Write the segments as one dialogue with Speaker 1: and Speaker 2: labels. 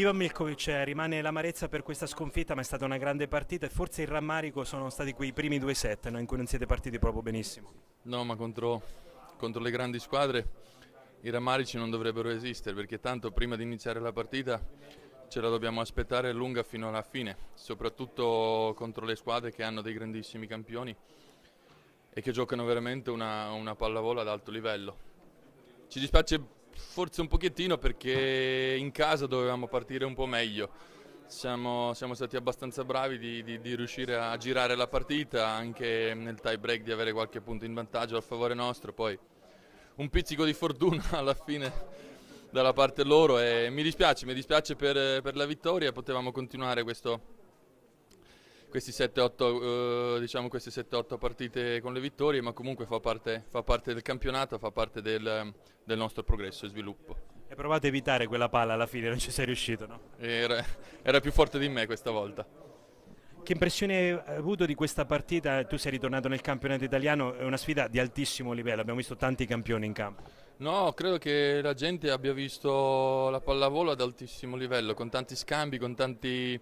Speaker 1: Ivan Milkovic eh, rimane l'amarezza per questa sconfitta ma è stata una grande partita e forse il rammarico sono stati quei primi due set no? in cui non siete partiti proprio benissimo.
Speaker 2: No ma contro, contro le grandi squadre i rammarici non dovrebbero esistere perché tanto prima di iniziare la partita ce la dobbiamo aspettare lunga fino alla fine, soprattutto contro le squadre che hanno dei grandissimi campioni e che giocano veramente una, una pallavolo ad alto livello. Ci dispiace Forse un pochettino perché in casa dovevamo partire un po' meglio. Siamo, siamo stati abbastanza bravi di, di, di, riuscire a girare la partita, anche nel tie break di avere qualche punto in vantaggio a favore nostro, poi un pizzico di fortuna alla fine dalla parte loro e mi dispiace, mi dispiace per, per la vittoria, potevamo continuare questo, questi 7-8 eh, diciamo partite con le vittorie, ma comunque fa parte, fa parte del campionato, fa parte del, del nostro progresso e sviluppo. E
Speaker 1: provate a evitare quella palla alla fine, non ci sei
Speaker 2: riuscito, no? Era, era più forte di me questa volta.
Speaker 1: Che impressione hai avuto di questa partita? Tu sei ritornato nel campionato italiano, è una sfida di altissimo livello, abbiamo visto tanti campioni in campo.
Speaker 2: No, credo che la gente abbia visto la pallavolo ad altissimo livello, con tanti scambi, con tanti,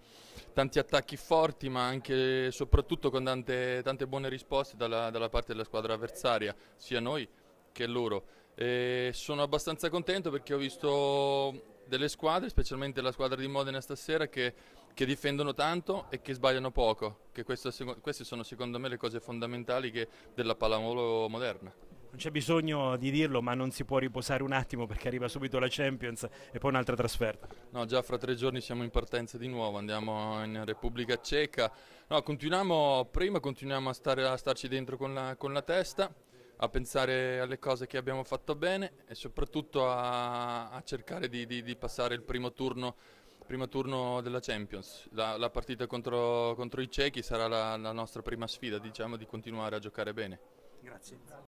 Speaker 2: tanti attacchi forti, ma anche e soprattutto con tante, tante buone risposte dalla, dalla, parte della squadra avversaria, sia noi che loro. E sono abbastanza contento perché ho visto delle squadre, specialmente la squadra di Modena stasera, che, che difendono tanto e che sbagliano poco, che questo, queste sono secondo me le cose fondamentali che, della pallavolo moderna
Speaker 1: non c'è bisogno di dirlo, ma non si può riposare un attimo perché arriva subito la Champions e poi un'altra trasferta.
Speaker 2: No, già fra tre giorni siamo in partenza di nuovo, andiamo in Repubblica Ceca. No, continuiamo prima, continuiamo a, stare, a starci dentro con la, con la testa, a pensare alle cose che abbiamo fatto bene e soprattutto a, a cercare di, di, di, passare il primo turno, primo turno della Champions. La, la partita contro, contro, i cechi sarà la, la nostra prima sfida, diciamo, di continuare a giocare bene.
Speaker 1: Grazie.